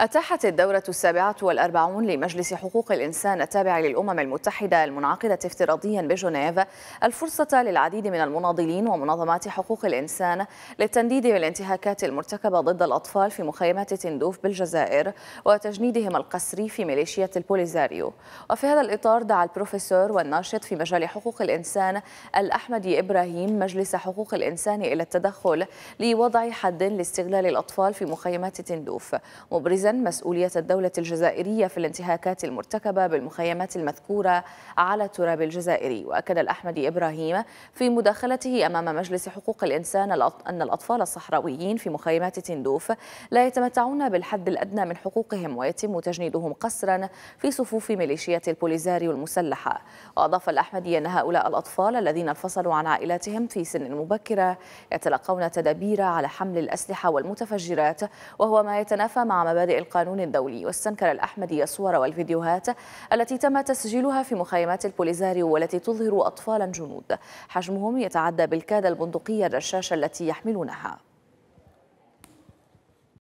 أتاحت الدورة السابعة والأربعون لمجلس حقوق الإنسان التابع للأمم المتحدة المنعقدة افتراضيا بجنيف الفرصة للعديد من المناضلين ومنظمات حقوق الإنسان للتنديد بالانتهاكات المرتكبة ضد الأطفال في مخيمات تندوف بالجزائر وتجنيدهم القسري في ميليشيات البوليزاريو وفي هذا الإطار دعا البروفيسور والناشط في مجال حقوق الإنسان الأحمدي إبراهيم مجلس حقوق الإنسان إلى التدخل لوضع حد لاستغلال الأطفال في مخيمات تندوف مبرزا مسؤولية الدولة الجزائرية في الانتهاكات المرتكبة بالمخيمات المذكورة على التراب الجزائري وأكد الأحمدي إبراهيم في مداخلته أمام مجلس حقوق الإنسان أن الأطفال الصحراويين في مخيمات تندوف لا يتمتعون بالحد الأدنى من حقوقهم ويتم تجنيدهم قسرا في صفوف ميليشيات البوليزاريو المسلحة وأضاف الأحمدي أن هؤلاء الأطفال الذين انفصلوا عن عائلاتهم في سن مبكرة يتلقون تدابير على حمل الأسلحة والمتفجرات وهو ما يتنافى مع مبادئ القانون الدولي واستنكر الأحمدي الصور والفيديوهات التي تم تسجيلها في مخيمات البوليزاريو والتي تظهر أطفالا جنود حجمهم يتعدى بالكاد البندقية الرشاشة التي يحملونها